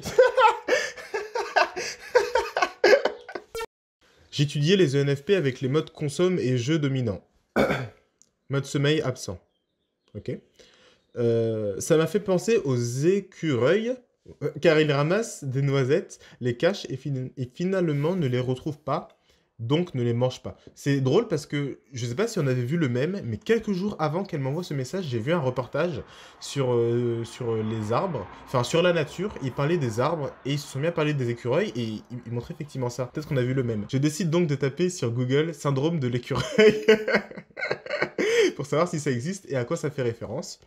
J'étudiais les ENFP avec les modes consomme et jeu dominant. Mode sommeil absent. Ok. Euh, ça m'a fait penser aux écureuils, euh, car ils ramassent des noisettes, les cachent et finalement ne les retrouvent pas donc ne les mange pas. C'est drôle parce que je ne sais pas si on avait vu le même, mais quelques jours avant qu'elle m'envoie ce message, j'ai vu un reportage sur, euh, sur les arbres, enfin sur la nature. Ils parlaient des arbres et ils se sont mis à parler des écureuils et ils, ils montraient effectivement ça. Peut-être qu'on a vu le même. Je décide donc de taper sur Google syndrome de l'écureuil pour savoir si ça existe et à quoi ça fait référence.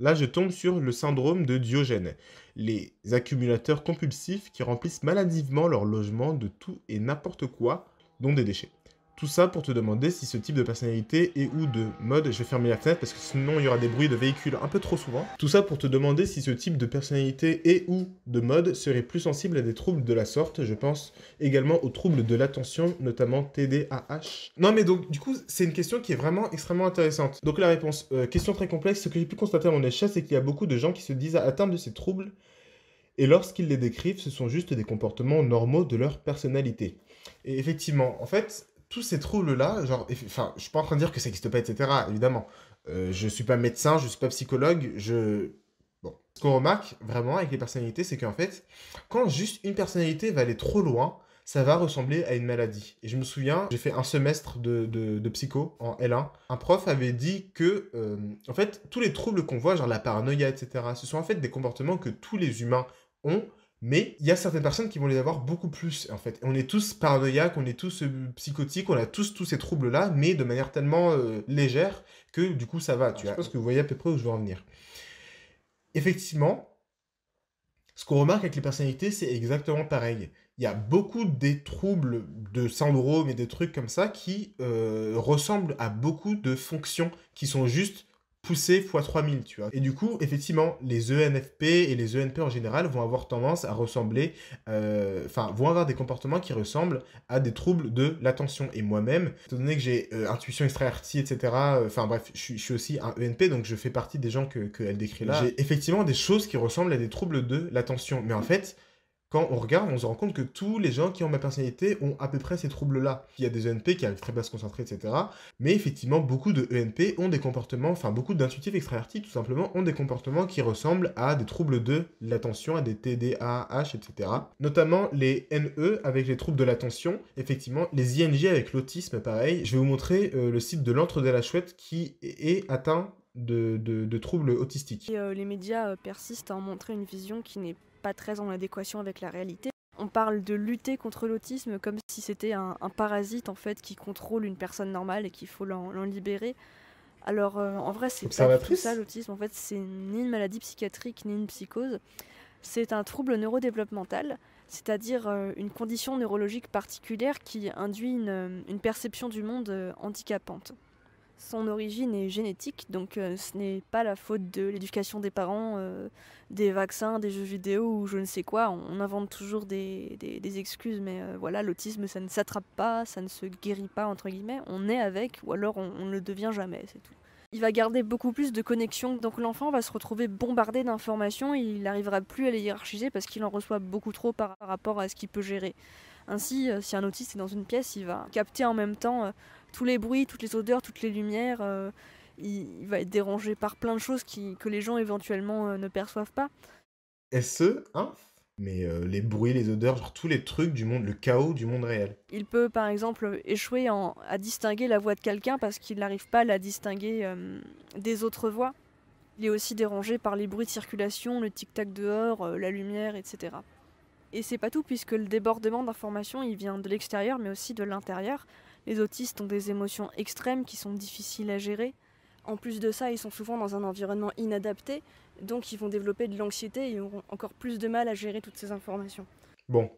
Là, je tombe sur le syndrome de Diogène, les accumulateurs compulsifs qui remplissent maladivement leur logement de tout et n'importe quoi donc des déchets. Tout ça pour te demander si ce type de personnalité et ou de mode, je vais fermer la fenêtre parce que sinon il y aura des bruits de véhicules un peu trop souvent. Tout ça pour te demander si ce type de personnalité et ou de mode serait plus sensible à des troubles de la sorte. Je pense également aux troubles de l'attention, notamment TDAH. Non mais donc du coup c'est une question qui est vraiment extrêmement intéressante. Donc la réponse, euh, question très complexe, ce que j'ai pu constater à mon échelle c'est qu'il y a beaucoup de gens qui se disent atteints de ces troubles et lorsqu'ils les décrivent, ce sont juste des comportements normaux de leur personnalité. Et effectivement, en fait, tous ces troubles-là, genre, enfin, je suis pas en train de dire que ça n'existe pas, etc., évidemment. Je euh, je suis pas médecin, je suis pas psychologue, je... Bon. Ce qu'on remarque vraiment avec les personnalités, c'est qu'en fait, quand juste une personnalité va aller trop loin, ça va ressembler à une maladie. Et je me souviens, j'ai fait un semestre de, de, psycho en L1. Un prof avait dit que, euh, en fait, tous les troubles qu'on voit, genre la paranoïa, etc., ce sont en fait des comportements que tous les humains ont, mais il y a certaines personnes qui vont les avoir beaucoup plus, en fait. On est tous paranoïaques, on est tous euh, psychotiques, on a tous tous ces troubles-là, mais de manière tellement euh, légère que du coup ça va. je pense que vous voyez à peu près où je veux en venir. Effectivement, ce qu'on remarque avec les personnalités, c'est exactement pareil. Il y a beaucoup des troubles, de syndrome et des trucs comme ça qui euh, ressemblent à beaucoup de fonctions qui sont juste poussé x 3000, tu vois. Et du coup, effectivement, les ENFP et les ENP en général vont avoir tendance à ressembler, euh, enfin, vont avoir des comportements qui ressemblent à des troubles de l'attention. Et moi-même, étant donné que j'ai intuition euh, intuition extravertie, etc., euh, enfin bref, je suis aussi un ENP, donc je fais partie des gens qu'elle décrit là. J'ai effectivement des choses qui ressemblent à des troubles de l'attention. Mais en fait, quand on regarde, on se rend compte que tous les gens qui ont ma personnalité ont à peu près ces troubles-là. Il y a des ENP qui arrivent très basse à se concentrer, etc. Mais effectivement, beaucoup de ENP ont des comportements, enfin beaucoup d'intuitifs extravertis, tout simplement, ont des comportements qui ressemblent à des troubles de l'attention, à des TDAH, etc. Notamment les NE avec les troubles de l'attention, effectivement, les ING avec l'autisme, pareil. Je vais vous montrer euh, le site de lentre de la chouette qui est atteint de, troubles autistiques. Euh, les médias euh, persistent à montrer une vision qui n'est pas très en adéquation avec la réalité. On parle de lutter contre l'autisme comme si c'était un, parasite en fait qui contrôle une personne normale et qu'il faut l'en libérer. Alors euh, en vrai, c'est pas tout ça l'autisme. En fait, c'est ni une maladie psychiatrique ni une psychose. C'est un trouble neurodéveloppemental, c'est-à-dire euh, une condition neurologique particulière qui induit une perception du monde euh, handicapante son origine est génétique, donc euh, ce n'est pas la faute de l'éducation des parents, euh, des vaccins, des jeux vidéo ou je ne sais quoi. On invente toujours des, excuses, mais euh, voilà, l'autisme, ça ne s'attrape pas, ça ne se guérit pas, entre guillemets. On est avec, ou alors on, on ne le devient jamais, c'est tout. Il va garder beaucoup plus de connexions, donc l'enfant va se retrouver bombardé d'informations, il n'arrivera plus à les hiérarchiser parce qu'il en reçoit beaucoup trop par rapport à ce qu'il peut gérer. Ainsi, si un autiste est dans une pièce, il va capter en même temps tous les bruits, toutes les odeurs, toutes les lumières. Euh, il, va être dérangé par plein de choses que les gens éventuellement euh, ne perçoivent pas. SE, hein mais euh, les bruits, les odeurs, genre tous les trucs du monde, le chaos du monde réel. Il peut par exemple échouer à distinguer la voix de quelqu'un parce qu'il n'arrive pas à la distinguer des autres voix. Il est aussi dérangé par les bruits de circulation, le tic-tac dehors, la lumière, etc. Et c'est pas tout puisque le débordement d'informations, il vient de l'extérieur mais aussi de l'intérieur. Les autistes ont des émotions extrêmes qui sont difficiles à gérer. En plus de ça, ils sont souvent dans un environnement inadapté, donc ils vont développer de l'anxiété et auront encore plus de mal à gérer toutes ces informations. Bon,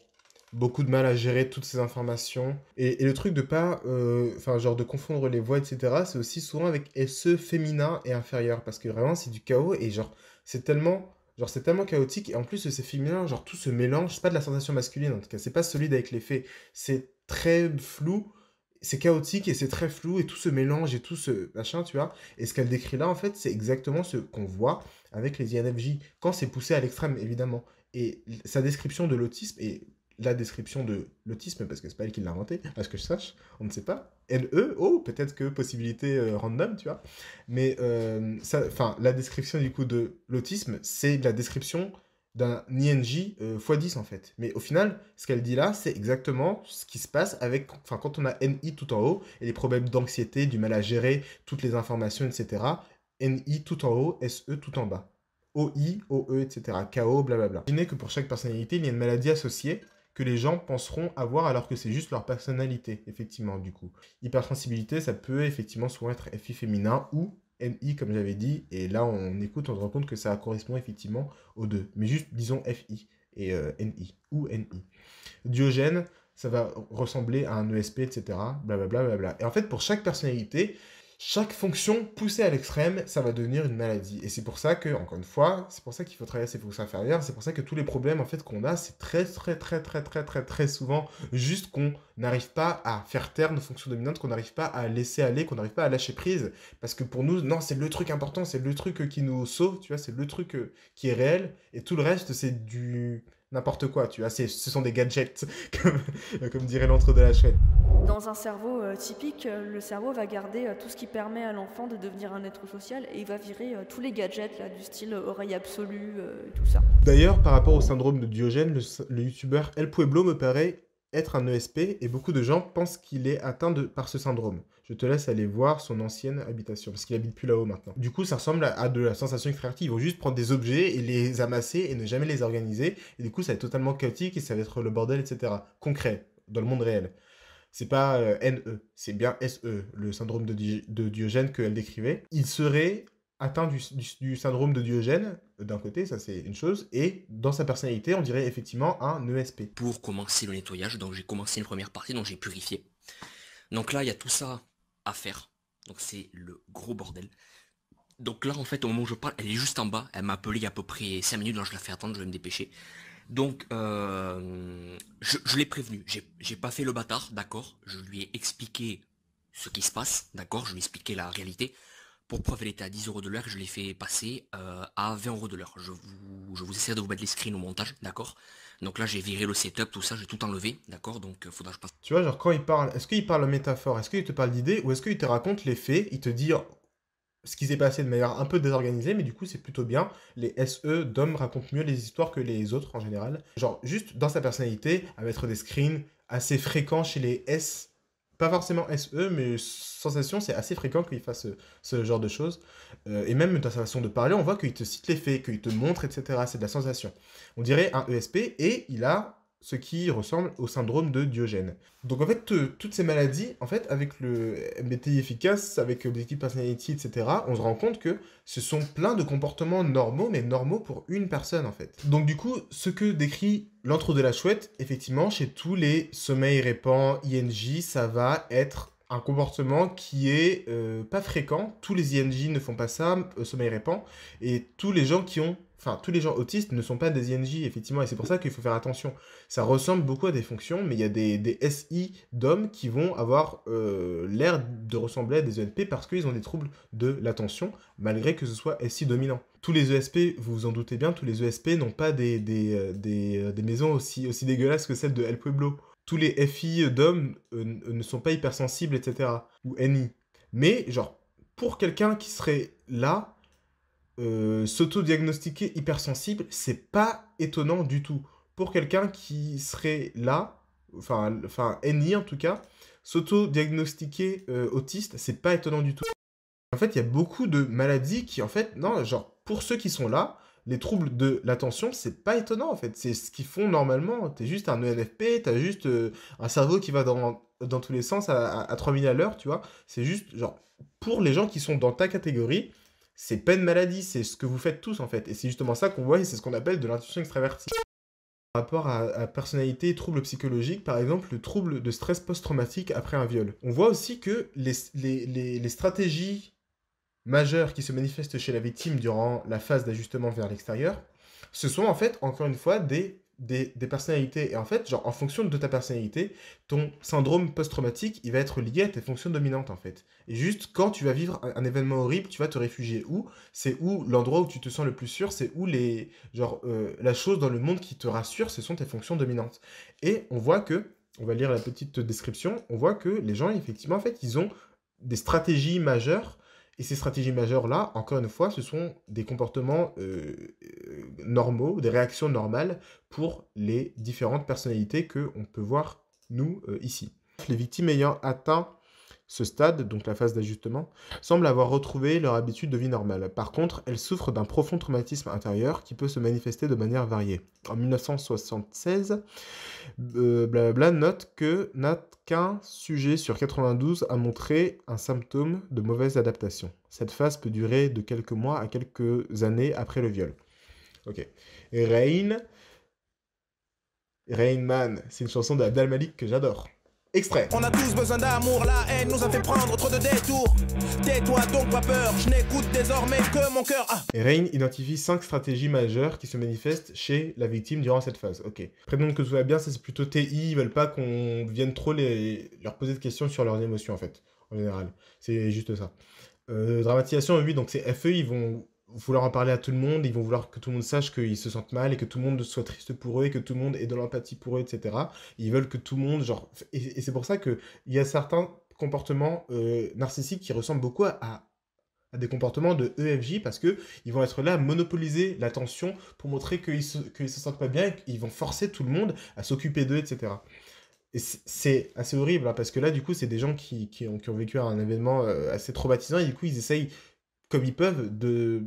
beaucoup de mal à gérer toutes ces informations. Et, le truc de pas, euh, enfin, genre de confondre les voix, etc., c'est aussi souvent avec SE féminin et inférieur, parce que vraiment, c'est du chaos et genre, c'est tellement. Genre, c'est tellement chaotique, et en plus, c'est féminin, genre, tout se mélange, c'est pas de la sensation masculine, en tout cas, c'est pas solide avec les faits, c'est très flou, c'est chaotique et c'est très flou et tout ce mélange et tout ce machin, tu vois. Et ce qu'elle décrit là, en fait, c'est exactement ce qu'on voit avec les INFJ, quand c'est poussé à l'extrême, évidemment. Et sa description de l'autisme et la description de l'autisme, parce que c'est pas elle qui l'a inventé, à ce que je sache, on ne sait pas. eux oh, peut-être que possibilité euh, random, tu vois. Mais euh, enfin la description du coup de l'autisme, c'est la description d'un INJ euh, x10 en fait. Mais au final, ce qu'elle dit là, c'est exactement ce qui se passe avec, enfin, quand on a NI tout en haut et les problèmes d'anxiété, du mal à gérer toutes les informations, etc. NI tout en haut, SE tout en bas. OI, OE, etc. KO, blablabla. Imaginez que pour chaque personnalité, il y a une maladie associée que les gens penseront avoir alors que c'est juste leur personnalité, effectivement, du coup. Hypersensibilité, ça peut effectivement souvent être FI féminin ou ni comme j'avais dit, et là on écoute, on se rend compte que ça correspond effectivement aux deux, mais juste disons FI et euh, NI ou NI. Diogène, ça va ressembler à un ESP, etc. Blablabla. Bla, bla, bla. Et en fait, pour chaque personnalité, chaque fonction poussée à l'extrême, ça va devenir une maladie. Et c'est pour ça que, encore une fois, c'est pour ça qu'il faut travailler ces fonctions inférieures. C'est pour ça que tous les problèmes en fait qu'on a, c'est très très très très très très très souvent juste qu'on n'arrive pas à faire taire nos fonctions dominantes, qu'on n'arrive pas à laisser aller, qu'on n'arrive pas à lâcher prise. Parce que pour nous, non, c'est le truc important, c'est le truc qui nous sauve, tu vois, c'est le truc euh, qui est réel. Et tout le reste, c'est du n'importe quoi, tu vois. Ce sont des gadgets, comme, dirait l'entre de la chaîne dans un cerveau euh, typique, euh, le cerveau va garder euh, tout ce qui permet à l'enfant de devenir un être social et il va virer tous les gadgets du style oreille absolue, et tout ça. D'ailleurs, par rapport au syndrome de Diogène, le, youtubeur El Pueblo me paraît être un ESP et beaucoup de gens pensent qu'il est atteint de, par ce syndrome. Je te laisse aller voir son ancienne habitation parce qu'il habite plus là-haut maintenant. Du coup, ça ressemble à de la sensation extravertie. Ils vont juste prendre des objets et les amasser et ne jamais les organiser. Et du coup, ça va être totalement chaotique et ça va être le bordel, etc. Concret, dans le monde réel. C'est pas euh, n NE, c'est bien SE, le syndrome de, Diogène qu'elle décrivait. Il serait atteint du, syndrome de Diogène, d'un côté, ça c'est une chose, et dans sa personnalité, on dirait effectivement un ESP. Pour commencer le nettoyage, donc j'ai commencé une première partie, donc j'ai purifié. Donc là, il y a tout ça à faire. Donc c'est le gros bordel. Donc là, en fait, au moment où je parle, elle est juste en bas. Elle m'a appelé il y a à peu près 5 minutes, donc je la fais attendre, je vais me dépêcher. Donc, euh, je, l'ai prévenu. J'ai pas fait le bâtard, d'accord Je lui ai expliqué ce qui se passe, d'accord Je lui ai expliqué la réalité. Pour preuve, elle était à 10 euros de l'heure, je l'ai fait passer euh, à 20 euros de l'heure. Je vous, je vous essaie de vous mettre les screens au montage, d'accord Donc là, j'ai viré le setup, tout ça, j'ai tout enlevé, d'accord Donc, euh, faudra que je passe. Tu vois, genre, quand il parle, est-ce qu'il parle de métaphore Est-ce qu'il te parle d'idée, Ou est-ce qu'il te raconte les faits Il te dit, ce qui s'est passé de manière un peu désorganisée, mais du coup, c'est plutôt bien. Les SE, d'hommes racontent mieux les histoires que les autres en général. Genre, juste dans sa personnalité, à mettre des screens assez fréquents chez les S. Pas forcément SE, mais sensation, c'est assez fréquent qu'il fasse euh, ce, genre de choses. Euh, et même dans sa façon de parler, on voit qu'il te cite les faits, qu'il te montre, etc. C'est de la sensation. On dirait un ESP et il a ce qui ressemble au syndrome de Diogène. Donc en fait, euh, toutes ces maladies, en fait, avec le MBTI efficace, avec Objective euh, Personality, etc., on se rend compte que ce sont plein de comportements normaux, mais normaux pour une personne, en fait. Donc du coup, ce que décrit lentre de la chouette, effectivement, chez tous les sommeils répand, INJ, ça va être un comportement qui est euh, pas fréquent. Tous les INJ ne font pas ça, euh, sommeil répand, et tous les gens qui ont, enfin tous les gens autistes ne sont pas des INJ effectivement, et c'est pour ça qu'il faut faire attention. Ça ressemble beaucoup à des fonctions, mais il y a des, SI d'hommes qui vont avoir euh, l'air de ressembler à des ENP parce qu'ils ont des troubles de l'attention, malgré que ce soit SI dominant. Tous les ESP, vous vous en doutez bien, tous les ESP n'ont pas des, des, maisons aussi, aussi dégueulasses que celle de El Pueblo tous les FI d'hommes euh, euh, ne sont pas hypersensibles, etc. Ou NI. Mais, genre, pour quelqu'un qui serait là, euh, s'auto-diagnostiquer hypersensible, c'est pas étonnant du tout. Pour quelqu'un qui serait là, enfin, enfin NI en tout cas, s'auto-diagnostiquer euh, autiste, c'est pas étonnant du tout. En fait, il y a beaucoup de maladies qui, en fait, non, genre, pour ceux qui sont là, les troubles de l'attention, c'est pas étonnant en fait. C'est ce qu'ils font normalement. T'es juste un ENFP, t'as juste euh, un cerveau qui va dans, dans tous les sens à, 3000 à l'heure, tu vois. C'est juste, genre, pour les gens qui sont dans ta catégorie, c'est peine maladie, c'est ce que vous faites tous en fait. Et c'est justement ça qu'on voit et c'est ce qu'on appelle de l'intuition extravertie. Par rapport à, personnalité et troubles psychologiques, par exemple le trouble de stress post-traumatique après un viol. On voit aussi que les, les, les stratégies majeurs qui se manifestent chez la victime durant la phase d'ajustement vers l'extérieur, ce sont en fait, encore une fois, des, des, personnalités. Et en fait, genre, en fonction de ta personnalité, ton syndrome post-traumatique, il va être lié à tes fonctions dominantes, en fait. Et juste quand tu vas vivre un, événement horrible, tu vas te réfugier où C'est où l'endroit où tu te sens le plus sûr, c'est où les, genre, euh, la chose dans le monde qui te rassure, ce sont tes fonctions dominantes. Et on voit que, on va lire la petite description, on voit que les gens, effectivement, en fait, ils ont des stratégies majeures et ces stratégies majeures-là, encore une fois, ce sont des comportements euh, euh, normaux, des réactions normales pour les différentes personnalités que on peut voir nous euh, ici. Les victimes ayant atteint ce stade, donc la phase d'ajustement, semble avoir retrouvé leur habitude de vie normale. Par contre, elles souffrent d'un profond traumatisme intérieur qui peut se manifester de manière variée. En 1976, euh, blablabla note que n'a qu'un sujet sur 92 a montré un symptôme de mauvaise adaptation. Cette phase peut durer de quelques mois à quelques années après le viol. Ok. Rain. Rain Man, c'est une chanson d'Abdelmalik Malik que j'adore. Extrait. On a tous besoin d'amour, la haine nous a fait prendre trop de détours. Tais-toi donc pas peur, je n'écoute désormais que mon cœur. Ah. Et Rain identifie 5 stratégies majeures qui se manifestent chez la victime durant cette phase. Ok. prénom que tout va bien, c'est plutôt TI, ils veulent pas qu'on vienne trop les... leur poser de questions sur leurs émotions en fait, en général. C'est juste ça. Euh, dramatisation, oui, donc c'est FE, ils vont vouloir en parler à tout le monde, ils vont vouloir que tout le monde sache qu'ils se sentent mal et que tout le monde soit triste pour eux et que tout le monde ait de l'empathie pour eux, etc. Ils veulent que tout le monde, genre, et, c'est pour ça que il y a certains comportements euh, narcissiques qui ressemblent beaucoup à, des comportements de EFJ parce que ils vont être là à monopoliser l'attention pour montrer qu'ils se, se sentent pas bien et qu'ils vont forcer tout le monde à s'occuper d'eux, etc. Et c'est assez horrible hein, parce que là, du coup, c'est des gens qui, ont, qui, ont, vécu un événement euh, assez traumatisant et du coup, ils essayent comme ils peuvent de,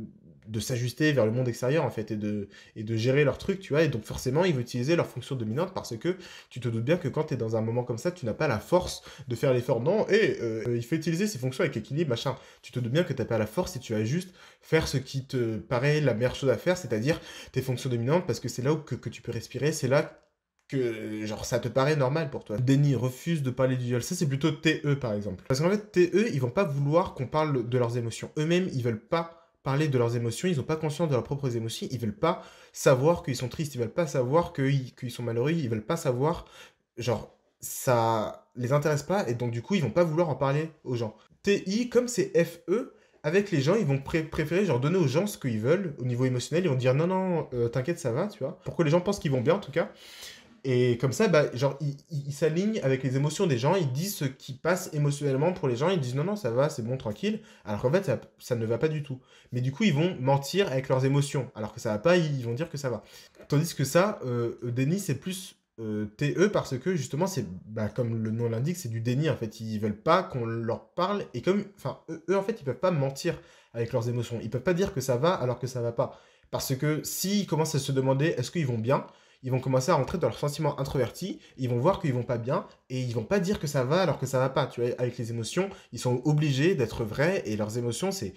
de s'ajuster vers le monde extérieur en fait et de, et de gérer leurs trucs tu vois. Et donc forcément, ils vont utiliser leurs fonction dominantes parce que tu te doutes bien que quand tu es dans un moment comme ça, tu n'as pas la force de faire l'effort. Non, et euh, euh, il faut utiliser ses fonctions avec équilibre, machin. Tu te doutes bien que tu n'as pas la force et tu vas juste faire ce qui te paraît la meilleure chose à faire, c'est-à-dire tes fonctions dominantes parce que c'est là où que, que tu peux respirer, c'est là que genre ça te paraît normal pour toi. Denis refuse de parler du Ça c'est plutôt TE par exemple. Parce qu'en fait TE, ils vont pas vouloir qu'on parle de leurs émotions. Eux-mêmes, ils veulent pas parler de leurs émotions, ils ont pas conscience de leurs propres émotions, ils veulent pas savoir qu'ils sont tristes, ils veulent pas savoir qu'ils sont malheureux, ils veulent pas savoir genre ça les intéresse pas et donc du coup ils vont pas vouloir en parler aux gens. TI comme c'est FE, avec les gens, ils vont préférer genre donner aux gens ce qu'ils veulent au niveau émotionnel. Ils vont dire non, non, euh, t'inquiète, ça va, tu vois. Pour que les gens pensent qu'ils vont bien en tout cas. Et comme ça, bah, genre, ils il, s'alignent avec les émotions des gens, ils disent ce qui passe émotionnellement pour les gens, ils disent non, non, ça va, c'est bon, tranquille, alors qu'en fait, ça, ne va pas du tout. Mais du coup, ils vont mentir avec leurs émotions, alors que ça va pas, ils vont dire que ça va. Tandis que ça, euh, euh déni, c'est plus euh, TE parce que justement, c'est bah, comme le nom l'indique, c'est du déni en fait. Ils veulent pas qu'on leur parle et comme, enfin, eux, en fait, ils peuvent pas mentir avec leurs émotions. Ils peuvent pas dire que ça va alors que ça va pas. Parce que s'ils commencent à se demander est-ce qu'ils vont bien, ils vont commencer à rentrer dans leurs sentiments introvertis, ils vont voir qu'ils vont pas bien, et ils vont pas dire que ça va alors que ça va pas, tu vois, avec les émotions, ils sont obligés d'être vrais, et leurs émotions, c'est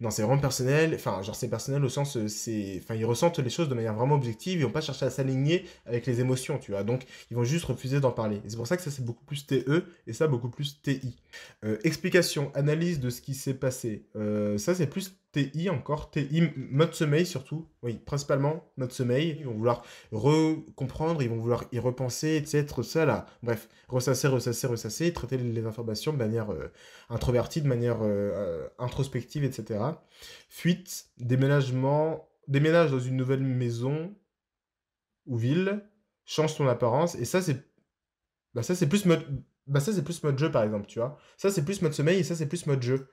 non, c'est vraiment personnel. Enfin, genre, c'est personnel au sens, euh, c'est. Enfin, ils ressentent les choses de manière vraiment objective. Ils vont pas chercher à s'aligner avec les émotions, tu vois. Donc, ils vont juste refuser d'en parler. c'est pour ça que ça, c'est beaucoup plus TE et ça, beaucoup plus TI. Euh, explication, analyse de ce qui s'est passé. Euh, ça, c'est plus TI encore, TI, mode sommeil surtout, oui, principalement mode sommeil. Ils vont vouloir recomprendre, ils vont vouloir y repenser, etc. Ça là, bref, ressasser, ressasser, ressasser, traiter les informations de manière introvertie, de manière introspective, etc. Fuite, déménagement, déménage dans une nouvelle maison ou ville, change ton apparence. Et ça, c'est bah, ça, c'est plus mode. Bah, ça, c'est plus mode jeu, par exemple, tu vois. Ça, c'est plus mode sommeil et ça, c'est plus mode jeu.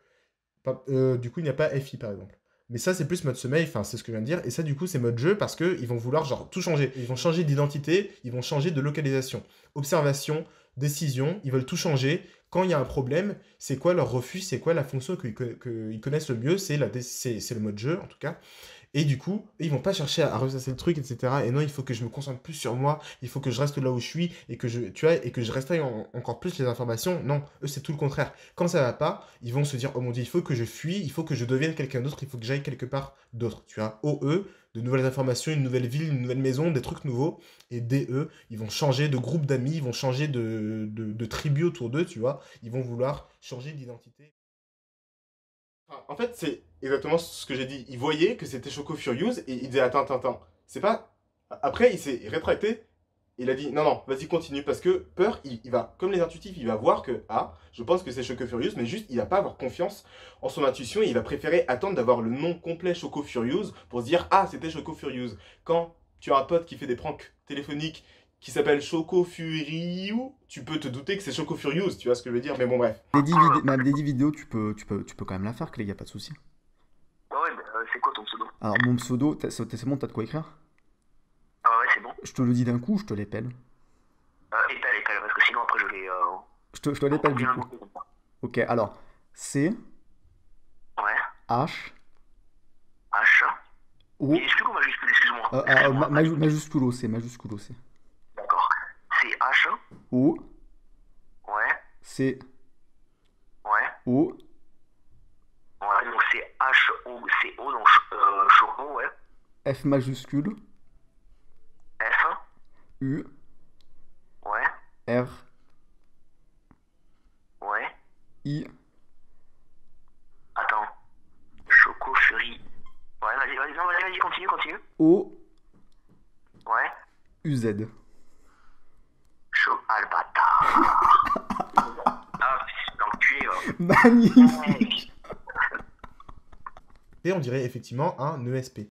Euh, du coup, il n'y a pas FI, par exemple. Mais ça, c'est plus mode sommeil, enfin, c'est ce que je viens de dire. Et ça, du coup, c'est mode jeu parce qu'ils vont vouloir, genre, tout changer. Ils vont changer d'identité, ils vont changer de localisation. Observation, décision, ils veulent tout changer. Quand il y a un problème, c'est quoi leur refus C'est quoi la fonction qu'ils connaissent le mieux C'est le mode jeu, en tout cas. Et du coup, ils vont pas chercher à, ressasser le truc, etc. Et non, il faut que je me concentre plus sur moi, il faut que je reste là où je suis et que je, tu et que je encore plus les informations. Non, eux, c'est tout le contraire. Quand ça va pas, ils vont se dire, oh mon dieu, il faut que je fuis, il faut que je devienne quelqu'un d'autre, il faut que j'aille quelque part d'autre, tu vois. eux de nouvelles informations, une nouvelle ville, une nouvelle maison, des trucs nouveaux. Et dès eux, ils vont changer de groupe d'amis, ils vont changer de, tribu autour d'eux, tu vois. Ils vont vouloir changer d'identité. En fait, c'est exactement ce que j'ai dit. Ils voyaient que c'était Choco Furious et ils disaient Attends, attends, attends. C'est pas. Après, il s'est rétracté il a dit non, non, vas-y, continue. Parce que peur, il, va, comme les intuitifs, il va voir que, ah, je pense que c'est Choco Furious, mais juste, il va pas avoir confiance en son intuition et il va préférer attendre d'avoir le nom complet Choco Furious pour se dire, ah, c'était Choco Furious. Quand tu as un pote qui fait des pranks téléphoniques qui s'appelle Choco Furious, tu peux te douter que c'est Choco Furious, tu vois ce que je veux dire, mais bon, bref. Des dix vidéos, tu peux, tu, peux, tu peux quand même la faire, Clé, y a pas de souci. Ah ouais, euh, c'est quoi ton pseudo Alors, mon pseudo, c'est bon, t'as de quoi écrire je te le dis d'un coup, je te l'épelle. Euh, épelle, épelle, parce que sinon après je vais. Euh, je te, je te l'épelle du coup. Ok, alors C. Ouais. H. H. O. Minuscule ou majuscule Excuse-moi. Euh, euh, ma majuscule majuscule O, C. D'accord. C, H. O. Ouais. C. Ouais. O. Ouais, donc c'est H, O, C, O, donc euh, Choco, ouais. F majuscule. U. Ouais. R. Ouais. I. Attends. Choco Fury. Ouais, vas-y, vas-y, vas-y, vas-y, continue, continue. O. Ouais. UZ. Cho. Ah, le ah, Magnifique. Et on dirait effectivement un ESP.